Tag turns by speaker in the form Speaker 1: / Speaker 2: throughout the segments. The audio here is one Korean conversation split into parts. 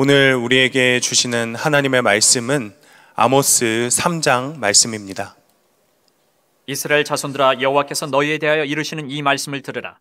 Speaker 1: 오늘 우리에게 주시는 하나님의 말씀은 아모스 3장 말씀입니다.
Speaker 2: 이스라엘 자손들아 여호와께서 너희에 대하여 이르시는 이 말씀을 들으라.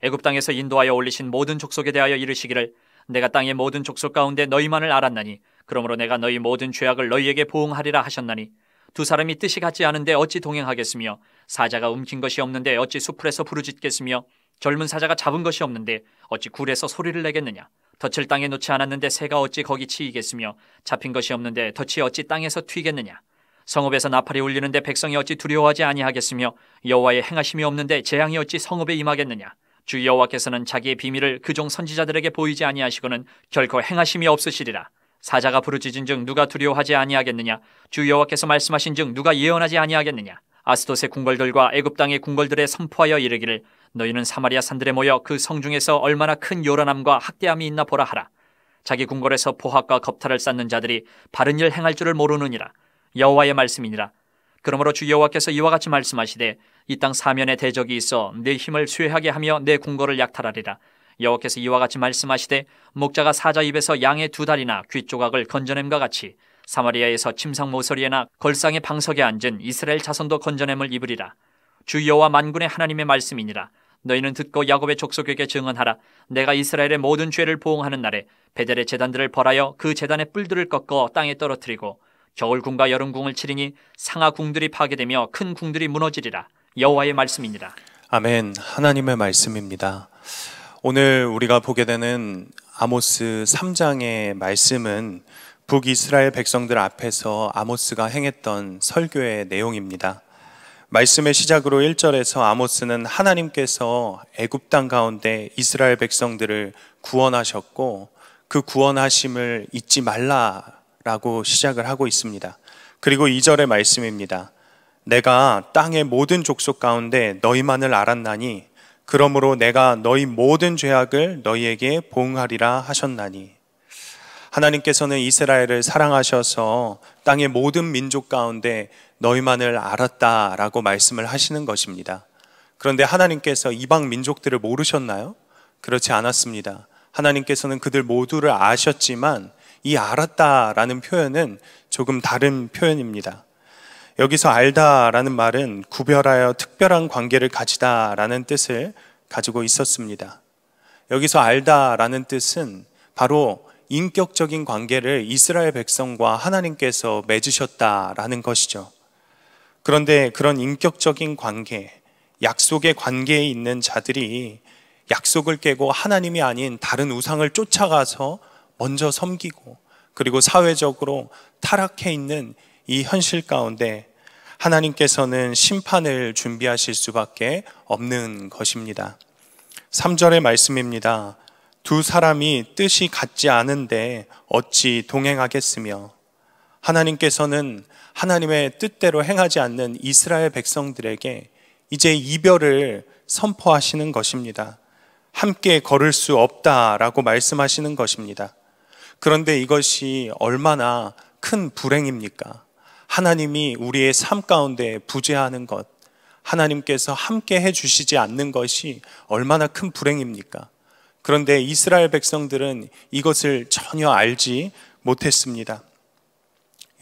Speaker 2: 애굽 땅에서 인도하여 올리신 모든 족속에 대하여 이르시기를 내가 땅의 모든 족속 가운데 너희만을 알았나니 그러므로 내가 너희 모든 죄악을 너희에게 보응하리라 하셨나니 두 사람이 뜻이 같지 않은데 어찌 동행하겠으며 사자가 움킨 것이 없는데 어찌 수풀에서 부르짖겠으며 젊은 사자가 잡은 것이 없는데 어찌 굴에서 소리를 내겠느냐 덫을 땅에 놓지 않았는데 새가 어찌 거기 치이겠으며 잡힌 것이 없는데 덫이 어찌 땅에서 튀겠느냐 성읍에서 나팔이 울리는데 백성이 어찌 두려워하지 아니하겠으며 여호와의 행하심이 없는데 재앙이 어찌 성읍에 임하겠느냐 주 여호와께서는 자기의 비밀을 그 종 선지자들에게 보이지 아니하시고는 결코 행하심이 없으시리라 사자가 부르짖은즉 누가 두려워하지 아니하겠느냐 주 여호와께서 말씀하신즉 누가 예언하지 아니하겠느냐 아스돗의 궁궐들과 애굽 땅의 궁궐들에 선포하여 이르기를 너희는 사마리아 산들에 모여 그 성중에서 얼마나 큰 요란함과 학대함이 있나 보라 하라. 자기 궁궐에서 포학과 겁탈을 쌓는 자들이 바른 일 행할 줄을 모르느니라. 여호와의 말씀이니라. 그러므로 주 여호와께서 이와 같이 말씀하시되 이 땅 사면에 대적이 있어 내 힘을 쇠하게 하며 내 궁궐을 약탈하리라. 여호와께서 이와 같이 말씀하시되 목자가 사자 입에서 양의 두 다리나 귀 조각을 건져냄과 같이 사마리아에서 침상 모서리에나 걸상의 방석에 앉은 이스라엘 자손도 건져냄을 입으리라. 주 여호와 만군의 하나님의 말씀이니라. 너희는 듣고 야곱의 족속에게 증언하라. 내가 이스라엘의 모든 죄를 보응하는 날에 베델의 재단들을 벌하여 그 재단의 뿔들을 꺾어 땅에 떨어뜨리고 겨울궁과 여름궁을 치리니 상하궁들이 파괴되며 큰 궁들이 무너지리라. 여호와의 말씀이니라.
Speaker 1: 아멘. 하나님의 말씀입니다. 오늘 우리가 보게 되는 아모스 3장의 말씀은 북이스라엘 백성들 앞에서 아모스가 행했던 설교의 내용입니다. 말씀의 시작으로 1절에서 아모스는 하나님께서 애굽 땅 가운데 이스라엘 백성들을 구원하셨고 그 구원하심을 잊지 말라라고 시작을 하고 있습니다. 그리고 2절의 말씀입니다. 내가 땅의 모든 족속 가운데 너희만을 알았나니 그러므로 내가 너희 모든 죄악을 너희에게 봉하리라 하셨나니 하나님께서는 이스라엘을 사랑하셔서 땅의 모든 민족 가운데 너희만을 알았다라고 말씀을 하시는 것입니다. 그런데 하나님께서 이방 민족들을 모르셨나요? 그렇지 않았습니다. 하나님께서는 그들 모두를 아셨지만 이 알았다라는 표현은 조금 다른 표현입니다. 여기서 알다라는 말은 구별하여 특별한 관계를 가지다라는 뜻을 가지고 있었습니다. 여기서 알다라는 뜻은 바로 인격적인 관계를 이스라엘 백성과 하나님께서 맺으셨다라는 것이죠. 그런데 그런 인격적인 관계, 약속의 관계에 있는 자들이 약속을 깨고 하나님이 아닌 다른 우상을 쫓아가서 먼저 섬기고 그리고 사회적으로 타락해 있는 이 현실 가운데 하나님께서는 심판을 준비하실 수밖에 없는 것입니다. 3절의 말씀입니다. 두 사람이 뜻이 같지 않은데 어찌 동행하겠으며 하나님께서는 하나님의 뜻대로 행하지 않는 이스라엘 백성들에게 이제 이별을 선포하시는 것입니다. 함께 걸을 수 없다라고 말씀하시는 것입니다. 그런데 이것이 얼마나 큰 불행입니까? 하나님이 우리의 삶 가운데 부재하는 것, 하나님께서 함께 해주시지 않는 것이 얼마나 큰 불행입니까? 그런데 이스라엘 백성들은 이것을 전혀 알지 못했습니다.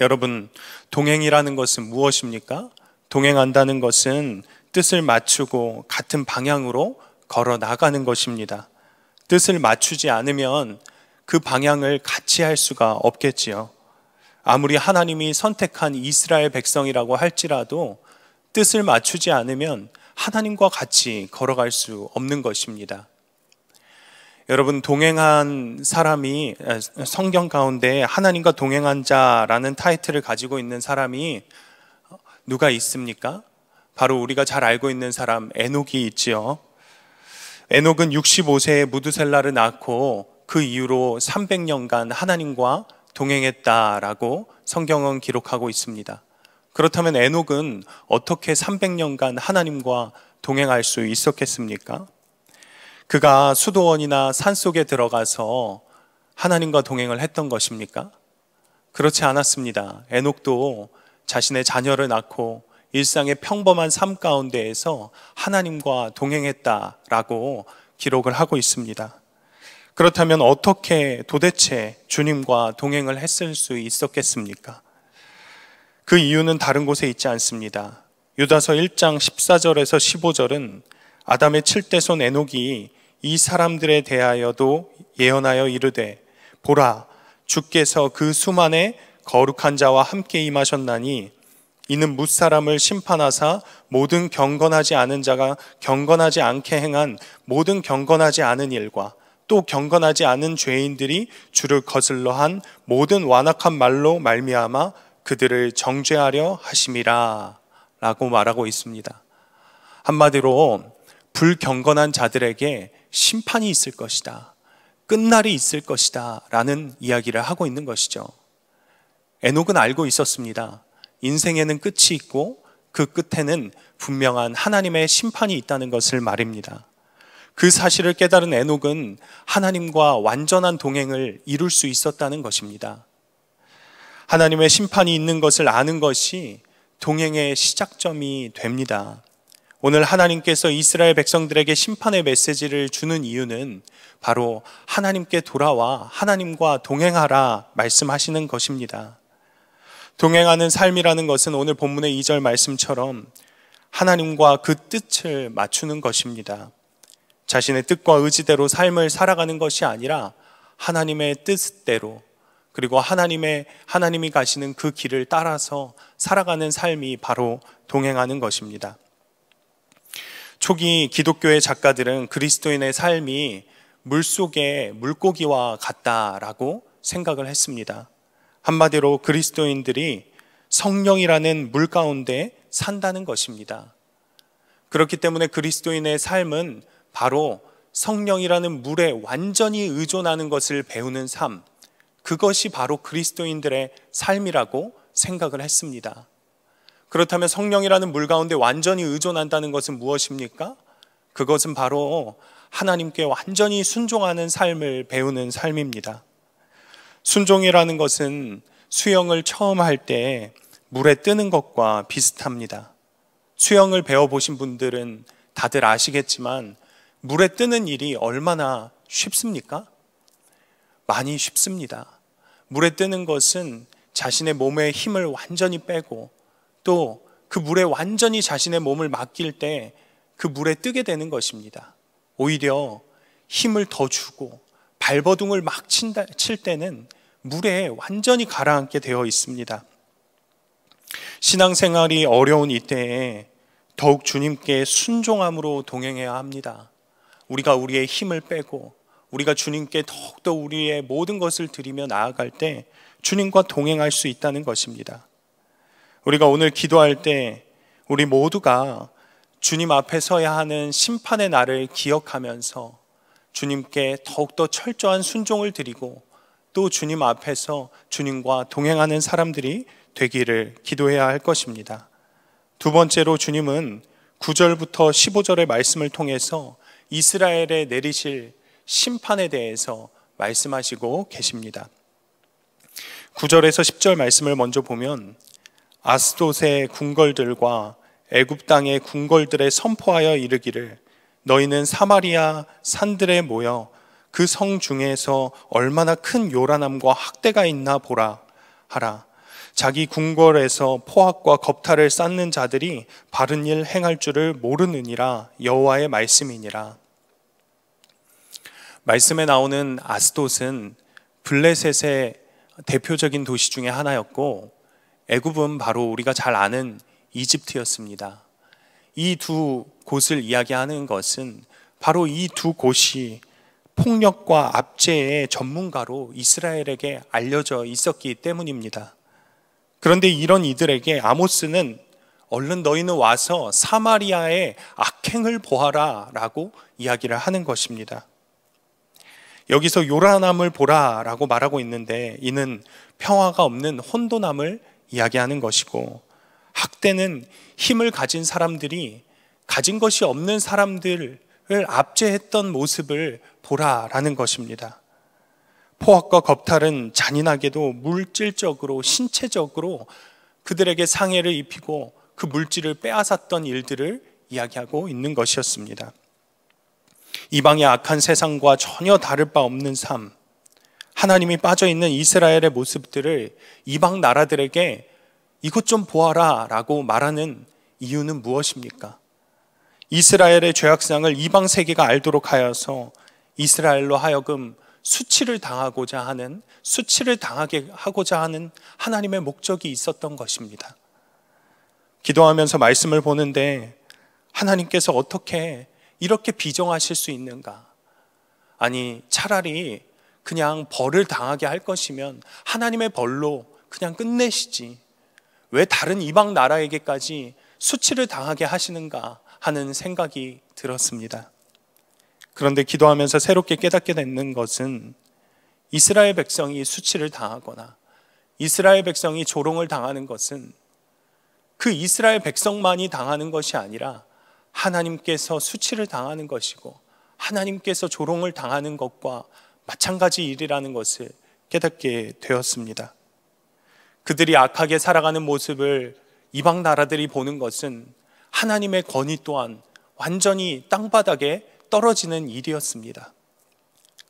Speaker 1: 여러분, 동행이라는 것은 무엇입니까? 동행한다는 것은 뜻을 맞추고 같은 방향으로 걸어 나가는 것입니다. 뜻을 맞추지 않으면 그 방향을 같이 할 수가 없겠지요. 아무리 하나님이 선택한 이스라엘 백성이라고 할지라도 뜻을 맞추지 않으면 하나님과 같이 걸어갈 수 없는 것입니다. 여러분 동행한 사람이 성경 가운데 하나님과 동행한 자라는 타이틀을 가지고 있는 사람이 어, 누가 있습니까? 바로 우리가 잘 알고 있는 사람 에녹이 있지요. 에녹은 65세에 무드셀라를 낳고 그 이후로 300년간 하나님과 동행했다라고 성경은 기록하고 있습니다. 그렇다면 에녹은 어떻게 300년간 하나님과 동행할 수 있었겠습니까? 그가 수도원이나 산 속에 들어가서 하나님과 동행을 했던 것입니까? 그렇지 않았습니다. 에녹도 자신의 자녀를 낳고 일상의 평범한 삶 가운데에서 하나님과 동행했다라고 기록을 하고 있습니다. 그렇다면 어떻게 도대체 주님과 동행을 했을 수 있었겠습니까? 그 이유는 다른 곳에 있지 않습니다. 유다서 1장 14절에서 15절은 아담의 7대손 에녹이 이 사람들에 대하여도 예언하여 이르되 보라 주께서 그 수만의 거룩한 자와 함께 임하셨나니 이는 무사람을 심판하사 모든 경건하지 않은 자가 경건하지 않게 행한 모든 경건하지 않은 일과 또 경건하지 않은 죄인들이 주를 거슬러 한 모든 완악한 말로 말미암아 그들을 정죄하려 하심이라 라고 말하고 있습니다. 한마디로 불경건한 자들에게 심판이 있을 것이다. 끝날이 있을 것이다. 라는 이야기를 하고 있는 것이죠. 에녹은 알고 있었습니다. 인생에는 끝이 있고 그 끝에는 분명한 하나님의 심판이 있다는 것을 말입니다. 그 사실을 깨달은 에녹은 하나님과 완전한 동행을 이룰 수 있었다는 것입니다. 하나님의 심판이 있는 것을 아는 것이 동행의 시작점이 됩니다. 오늘 하나님께서 이스라엘 백성들에게 심판의 메시지를 주는 이유는 바로 하나님께 돌아와 하나님과 동행하라 말씀하시는 것입니다. 동행하는 삶이라는 것은 오늘 본문의 2절 말씀처럼 하나님과 그 뜻을 맞추는 것입니다. 자신의 뜻과 의지대로 삶을 살아가는 것이 아니라 하나님의 뜻대로 그리고 하나님의 하나님이 가시는 그 길을 따라서 살아가는 삶이 바로 동행하는 것입니다. 초기 기독교의 작가들은 그리스도인의 삶이 물속에 물고기와 같다라고 생각을 했습니다. 한마디로 그리스도인들이 성령이라는 물 가운데 산다는 것입니다. 그렇기 때문에 그리스도인의 삶은 바로 성령이라는 물에 완전히 의존하는 것을 배우는 삶, 그것이 바로 그리스도인들의 삶이라고 생각을 했습니다. 그렇다면 성령이라는 물 가운데 완전히 의존한다는 것은 무엇입니까? 그것은 바로 하나님께 완전히 순종하는 삶을 배우는 삶입니다. 순종이라는 것은 수영을 처음 할 때 물에 뜨는 것과 비슷합니다. 수영을 배워보신 분들은 다들 아시겠지만 물에 뜨는 일이 얼마나 쉽습니까? 많이 쉽습니다. 물에 뜨는 것은 자신의 몸의 힘을 완전히 빼고 또그 물에 완전히 자신의 몸을 맡길 때 그 물에 뜨게 되는 것입니다. 오히려 힘을 더 주고 발버둥을 막 친다, 칠 때는 물에 완전히 가라앉게 되어 있습니다. 신앙생활이 어려운 이때에 더욱 주님께 순종함으로 동행해야 합니다. 우리가 우리의 힘을 빼고 우리가 주님께 더욱더 우리의 모든 것을 드리며 나아갈 때 주님과 동행할 수 있다는 것입니다. 우리가 오늘 기도할 때 우리 모두가 주님 앞에 서야 하는 심판의 날을 기억하면서 주님께 더욱더 철저한 순종을 드리고 또 주님 앞에서 주님과 동행하는 사람들이 되기를 기도해야 할 것입니다. 두 번째로 주님은 9절부터 15절의 말씀을 통해서 이스라엘에 내리실 심판에 대해서 말씀하시고 계십니다. 9절에서 10절 말씀을 먼저 보면 아스돗의 궁궐들과 애굽 땅의 궁궐들에 선포하여 이르기를 너희는 사마리아 산들에 모여 그 성 중에서 얼마나 큰 요란함과 학대가 있나 보라 하라 자기 궁궐에서 포악과 겁탈을 쌓는 자들이 바른 일 행할 줄을 모르느니라 여호와의 말씀이니라 말씀에 나오는 아스돗은 블레셋의 대표적인 도시 중의 하나였고 애굽은 바로 우리가 잘 아는 이집트였습니다. 이 두 곳을 이야기하는 것은 바로 이 두 곳이 폭력과 압제의 전문가로 이스라엘에게 알려져 있었기 때문입니다. 그런데 이런 이들에게 아모스는 얼른 너희는 와서 사마리아의 악행을 보아라 라고 이야기를 하는 것입니다. 여기서 요란함을 보라 라고 말하고 있는데 이는 평화가 없는 혼돈함을 이야기하는 것이고 학대는 힘을 가진 사람들이 가진 것이 없는 사람들을 압제했던 모습을 보라라는 것입니다. 포악과 겁탈은 잔인하게도 물질적으로 신체적으로 그들에게 상해를 입히고 그 물질을 빼앗았던 일들을 이야기하고 있는 것이었습니다. 이방의 악한 세상과 전혀 다를 바 없는 삶, 하나님이 빠져 있는 이스라엘의 모습들을 이방 나라들에게 이것 좀 보아라라고 말하는 이유는 무엇입니까? 이스라엘의 죄악상을 이방 세계가 알도록 하여서 이스라엘로 하여금 수치를 당하고자 하는 수치를 당하게 하고자 하는 하나님의 목적이 있었던 것입니다. 기도하면서 말씀을 보는데 하나님께서 어떻게 이렇게 비정하실 수 있는가? 아니, 차라리 그냥 벌을 당하게 할 것이면 하나님의 벌로 그냥 끝내시지. 왜 다른 이방 나라에게까지 수치를 당하게 하시는가 하는 생각이 들었습니다. 그런데 기도하면서 새롭게 깨닫게 되는 것은 이스라엘 백성이 수치를 당하거나 이스라엘 백성이 조롱을 당하는 것은 그 이스라엘 백성만이 당하는 것이 아니라 하나님께서 수치를 당하는 것이고 하나님께서 조롱을 당하는 것과 마찬가지 일이라는 것을 깨닫게 되었습니다. 그들이 악하게 살아가는 모습을 이방 나라들이 보는 것은 하나님의 권위 또한 완전히 땅바닥에 떨어지는 일이었습니다.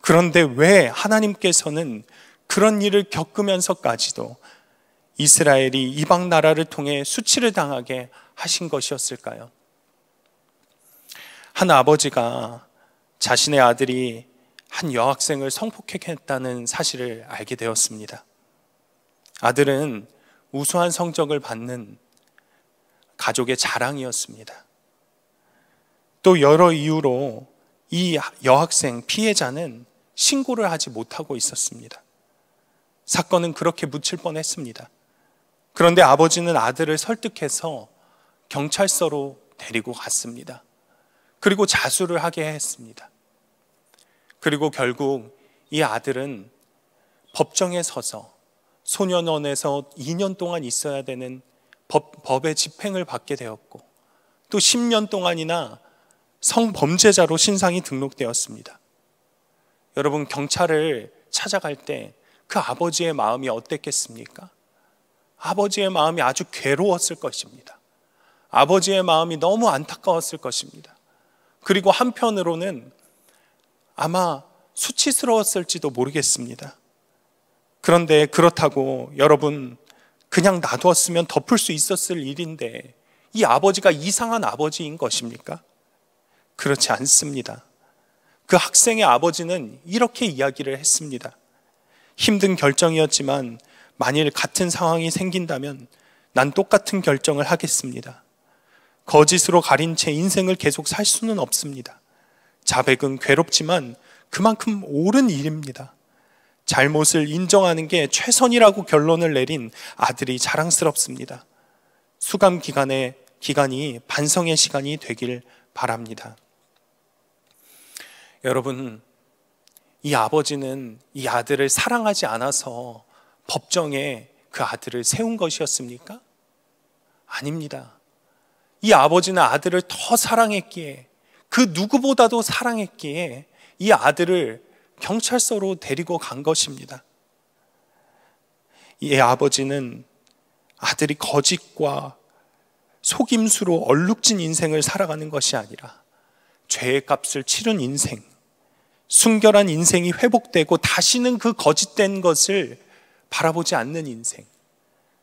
Speaker 1: 그런데 왜 하나님께서는 그런 일을 겪으면서까지도 이스라엘이 이방 나라를 통해 수치를 당하게 하신 것이었을까요? 한 아버지가 자신의 아들이 한 여학생을 성폭행했다는 사실을 알게 되었습니다. 아들은 우수한 성적을 받는 가족의 자랑이었습니다. 또 여러 이유로 이 여학생 피해자는 신고를 하지 못하고 있었습니다. 사건은 그렇게 묻힐 뻔했습니다. 그런데 아버지는 아들을 설득해서 경찰서로 데리고 갔습니다. 그리고 자수를 하게 했습니다. 그리고 결국 이 아들은 법정에 서서 소년원에서 2년 동안 있어야 되는 법, 법의 집행을 받게 되었고 또 10년 동안이나 성범죄자로 신상이 등록되었습니다. 여러분 경찰을 찾아갈 때 그 아버지의 마음이 어땠겠습니까? 아버지의 마음이 아주 괴로웠을 것입니다. 아버지의 마음이 너무 안타까웠을 것입니다. 그리고 한편으로는 아마 수치스러웠을지도 모르겠습니다. 그런데 그렇다고 여러분 그냥 놔두었으면 덮을 수 있었을 일인데 이 아버지가 이상한 아버지인 것입니까? 그렇지 않습니다. 그 학생의 아버지는 이렇게 이야기를 했습니다. 힘든 결정이었지만 만일 같은 상황이 생긴다면 난 똑같은 결정을 하겠습니다. 거짓으로 가린 채 인생을 계속 살 수는 없습니다. 자백은 괴롭지만 그만큼 옳은 일입니다. 잘못을 인정하는 게 최선이라고 결론을 내린 아들이 자랑스럽습니다. 수감 기간의 기간이 반성의 시간이 되길 바랍니다. 여러분, 이 아버지는 이 아들을 사랑하지 않아서 법정에 그 아들을 세운 것이었습니까? 아닙니다. 이 아버지는 아들을 더 사랑했기에 그 누구보다도 사랑했기에 이 아들을 경찰서로 데리고 간 것입니다. 이 아버지는 아들이 거짓과 속임수로 얼룩진 인생을 살아가는 것이 아니라 죄의 값을 치른 인생, 순결한 인생이 회복되고 다시는 그 거짓된 것을 바라보지 않는 인생,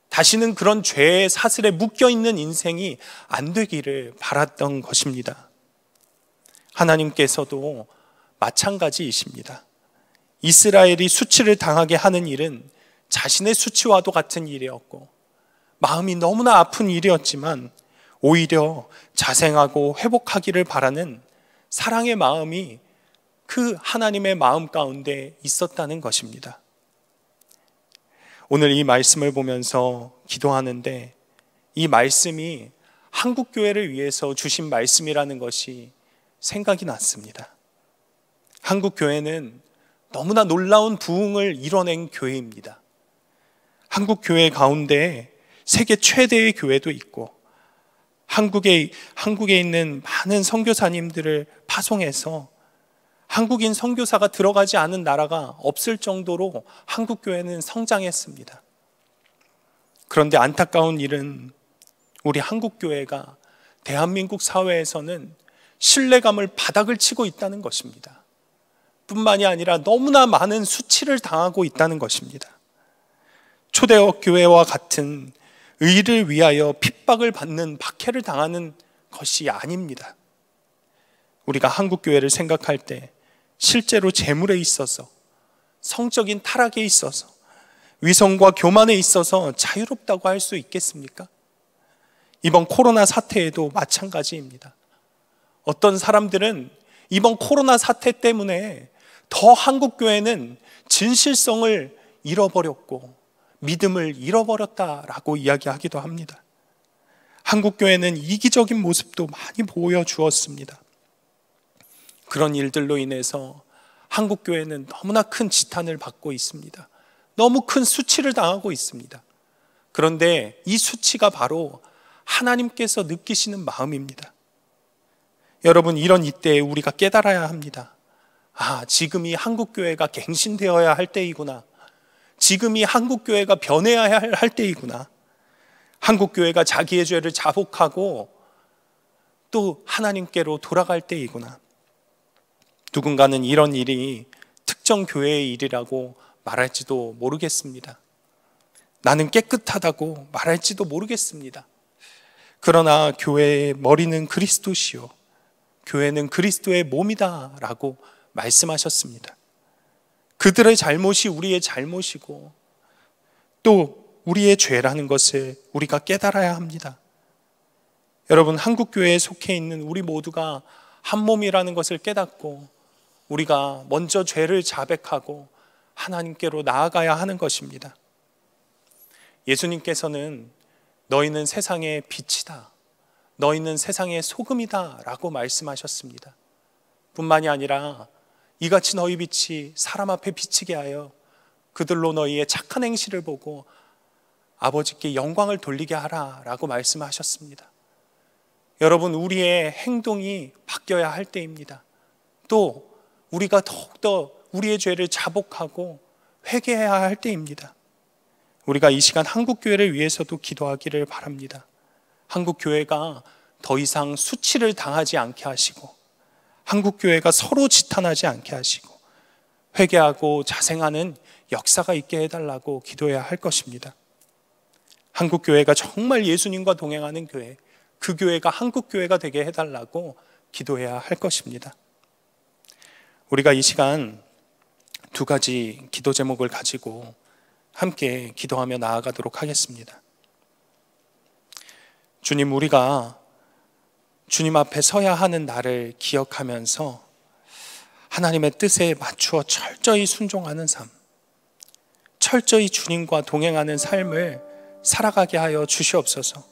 Speaker 1: 다시는 그런 죄의 사슬에 묶여 있는 인생이 안 되기를 바랐던 것입니다. 하나님께서도 마찬가지이십니다. 이스라엘이 수치를 당하게 하는 일은 자신의 수치와도 같은 일이었고 마음이 너무나 아픈 일이었지만 오히려 자생하고 회복하기를 바라는 사랑의 마음이 그 하나님의 마음 가운데 있었다는 것입니다. 오늘 이 말씀을 보면서 기도하는데 이 말씀이 한국교회를 위해서 주신 말씀이라는 것이 생각이 났습니다. 한국 교회는 너무나 놀라운 부흥을 이뤄낸 교회입니다. 한국 교회 가운데 세계 최대의 교회도 있고 한국에 한국에 있는 많은 선교사님들을 파송해서 한국인 선교사가 들어가지 않은 나라가 없을 정도로 한국 교회는 성장했습니다. 그런데 안타까운 일은 우리 한국 교회가 대한민국 사회에서는 신뢰감을 바닥을 치고 있다는 것입니다. 뿐만이 아니라 너무나 많은 수치를 당하고 있다는 것입니다. 초대역 교회와 같은 의를 위하여 핍박을 받는 박해를 당하는 것이 아닙니다. 우리가 한국 교회를 생각할 때 실제로 재물에 있어서 성적인 타락에 있어서 위성과 교만에 있어서 자유롭다고 할 수 있겠습니까? 이번 코로나 사태에도 마찬가지입니다. 어떤 사람들은 이번 코로나 사태 때문에 더 한국 교회는 진실성을 잃어버렸고 믿음을 잃어버렸다라고 이야기하기도 합니다. 한국 교회는 이기적인 모습도 많이 보여주었습니다. 그런 일들로 인해서 한국 교회는 너무나 큰 지탄을 받고 있습니다. 너무 큰 수치를 당하고 있습니다. 그런데 이 수치가 바로 하나님께서 느끼시는 마음입니다. 여러분 이런 이때에 우리가 깨달아야 합니다. 아, 지금이 한국 교회가 갱신되어야 할 때이구나. 지금이 한국 교회가 변해야 할 때이구나. 한국 교회가 자기의 죄를 자복하고 또 하나님께로 돌아갈 때이구나. 누군가는 이런 일이 특정 교회의 일이라고 말할지도 모르겠습니다. 나는 깨끗하다고 말할지도 모르겠습니다. 그러나 교회의 머리는 그리스도시요. 교회는 그리스도의 몸이다 라고 말씀하셨습니다. 그들의 잘못이 우리의 잘못이고 또 우리의 죄라는 것을 우리가 깨달아야 합니다. 여러분, 한국교회에 속해 있는 우리 모두가 한 몸이라는 것을 깨닫고 우리가 먼저 죄를 자백하고 하나님께로 나아가야 하는 것입니다. 예수님께서는 너희는 세상의 빛이다. 너희는 세상의 소금이다 라고 말씀하셨습니다. 뿐만이 아니라 이같이 너희 빛이 사람 앞에 비치게 하여 그들로 너희의 착한 행실을 보고 아버지께 영광을 돌리게 하라 라고 말씀하셨습니다. 여러분, 우리의 행동이 바뀌어야 할 때입니다. 또 우리가 더욱더 우리의 죄를 자복하고 회개해야 할 때입니다. 우리가 이 시간 한국교회를 위해서도 기도하기를 바랍니다. 한국 교회가 더 이상 수치를 당하지 않게 하시고 한국 교회가 서로 지탄하지 않게 하시고 회개하고 자생하는 역사가 있게 해달라고 기도해야 할 것입니다. 한국 교회가 정말 예수님과 동행하는 교회, 그 교회가 한국 교회가 되게 해달라고 기도해야 할 것입니다. 우리가 이 시간 두 가지 기도 제목을 가지고 함께 기도하며 나아가도록 하겠습니다. 주님, 우리가 주님 앞에 서야 하는 나를 기억하면서 하나님의 뜻에 맞추어 철저히 순종하는 삶, 철저히 주님과 동행하는 삶을 살아가게 하여 주시옵소서.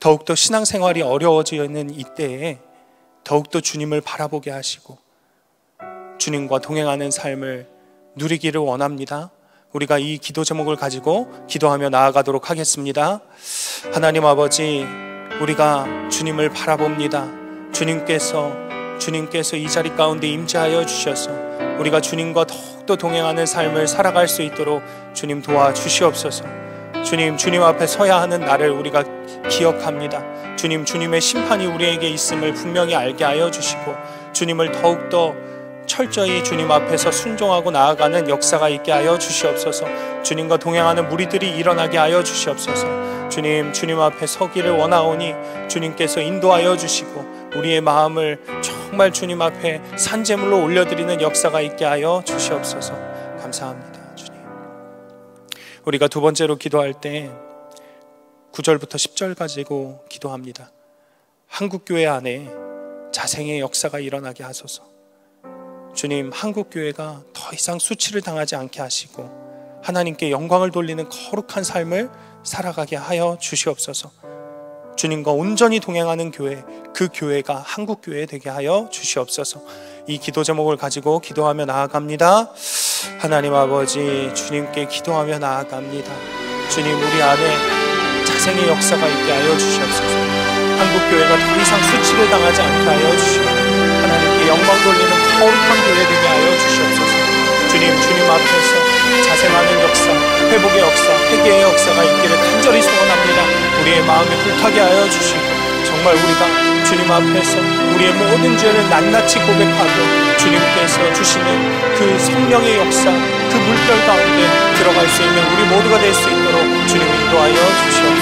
Speaker 1: 더욱더 신앙생활이 어려워지는 이때에 더욱더 주님을 바라보게 하시고 주님과 동행하는 삶을 누리기를 원합니다. 우리가 이 기도 제목을 가지고 기도하며 나아가도록 하겠습니다. 하나님 아버지, 우리가 주님을 바라봅니다. 주님께서 주님께서 이 자리 가운데 임재하여 주셔서 우리가 주님과 더욱더 동행하는 삶을 살아갈 수 있도록 주님 도와 주시옵소서. 주님, 주님 앞에 서야 하는 나를 우리가 기억합니다. 주님, 주님의 심판이 우리에게 있음을 분명히 알게 하여 주시고 주님을 더욱더 철저히 주님 앞에서 순종하고 나아가는 역사가 있게 하여 주시옵소서. 주님과 동행하는 무리들이 일어나게 하여 주시옵소서. 주님, 주님 앞에 서기를 원하오니 주님께서 인도하여 주시고 우리의 마음을 정말 주님 앞에 산재물로 올려드리는 역사가 있게 하여 주시옵소서. 감사합니다, 주님. 우리가 두 번째로 기도할 때 9절부터 10절 가지고 기도합니다. 한국교회 안에 자생의 역사가 일어나게 하소서. 주님 한국 교회가 더 이상 수치를 당하지 않게 하시고 하나님께 영광을 돌리는 거룩한 삶을 살아가게 하여 주시옵소서. 주님과 온전히 동행하는 교회, 그 교회가 한국 교회 되게 하여 주시옵소서. 이 기도 제목을 가지고 기도하며 나아갑니다. 하나님 아버지, 주님께 기도하며 나아갑니다. 주님 우리 안에 자생의 역사가 있게 하여 주시옵소서. 한국 교회가 더 이상 수치를 당하지 않게 하여 주시옵소서. 하나님께 영광 돌리는 거룩한 교회 되게 하여 주시옵소서. 주님, 주님 앞에서 자생하는 역사, 회복의 역사, 회개의 역사가 있기를 간절히 소원합니다. 우리의 마음이 불타게 하여 주시고 정말 우리가 주님 앞에서 우리의 모든 죄를 낱낱이 고백하고 주님께서 주시는 그 성령의 역사, 그 물결 가운데 들어갈 수 있는 우리 모두가 될 수 있도록 주님 인도하여 주시옵소서.